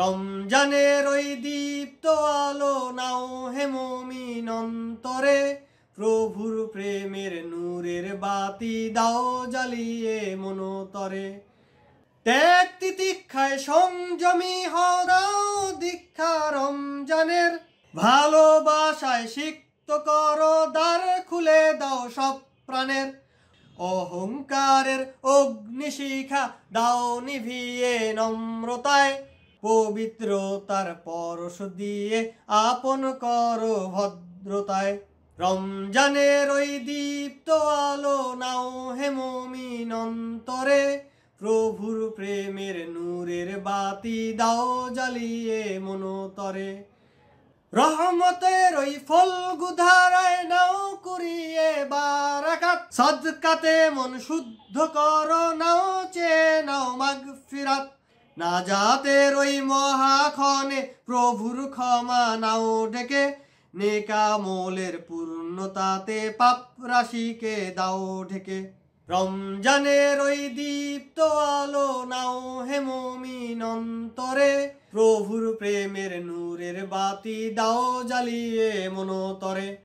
রমজানের ওই দীপ্ত আলো নাও হেমমিন অন্তরে প্রভুর প্রেমের নূরের বাতি দাও জ্বালিয়ে মনোতরে ত্যাগ তিতিক্ষায় সংযমী হও দাও দীক্ষা রমজানের ভালোবাসায় সিক্ত কর দ্বার খুলে দাও সব প্রাণের অহংকারের অগ্নিশিখা দাও নিভিয়ে নম্রতায় পবিত্র তার পরশ দিয়ে আপন কর ভদ্রতায় রমজানের ওই দীপ্ত আলো নাও হেমমিন অন্তরে প্রভুর প্রেমের নূরের বাতি দাও জ্বালিয়ে মনোতরে রহমতের ওই ফলগু ধারায় নাও কুড়িয়ে বারাকাত সদকাতে মন শুদ্ধ কর নাও চে নাও মাগ ফিরাত না যাতের ওই মহাক্ষণে প্রভুর ক্ষমা নাও ডেকে নেকামলের পূর্ণতাতে পাপ রাশিকে দাও ঢেকে রমজানের ওই দীপ্ত আলো নাও হেমমিন প্রভুর প্রেমের নূরের বাতি দাও জ্বালিয়ে মনোতরে